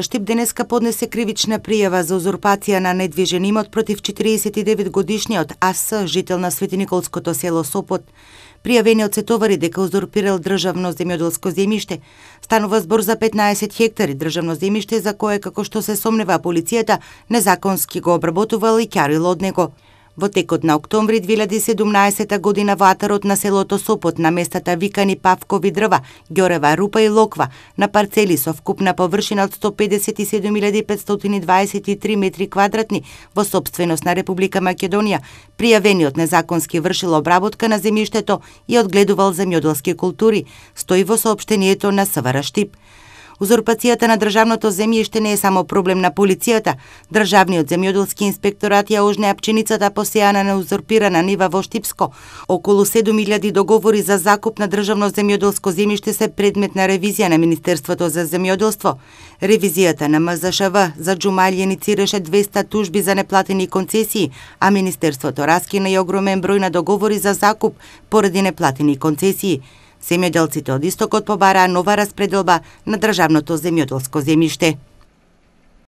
Штип денеска поднесе кривична пријава за узурпација на недвижен имот против 49 годишниот АС, жител на Николското село Сопот. Пријавениот се товари дека узурпирал државно земјоделско земјиште. Станува збор за 15 хектари државно земјиште за кое, како што се сомнева полицијата, незаконски го обработувал и кјарил од него. Во текот на октомври 2017 година ватарот на селото Сопот на местата Викани Павкови дрва, Ѓорева рупа и Локва на парцели со вкупна површина од 157.523 метри квадратни во собственост на Република Македонија, пријавениот незаконски вршил обработка на земјиштето и одгледувал земјоделски култури, стои во соопштението на СВР Штип. Узурпацијата на државното земјиште не е само проблем на полицијата. Државниот земјоделски инспекторат ја ожнеа пченицата посејана на узурпирана нива во Штипско. Околу 7000 договори за закуп на државно земјоделско земјиште се предмет на ревизија на Министерството за земјоделство. Ревизијата на МЗШВ за Джумали инициираше 200 тужби за неплатени концесии, а Министерството раскина и огромен број на договори за закуп поради неплатени концесии. Земјоделците од истокот побараа нова распределба на државното земјоделско земјиште.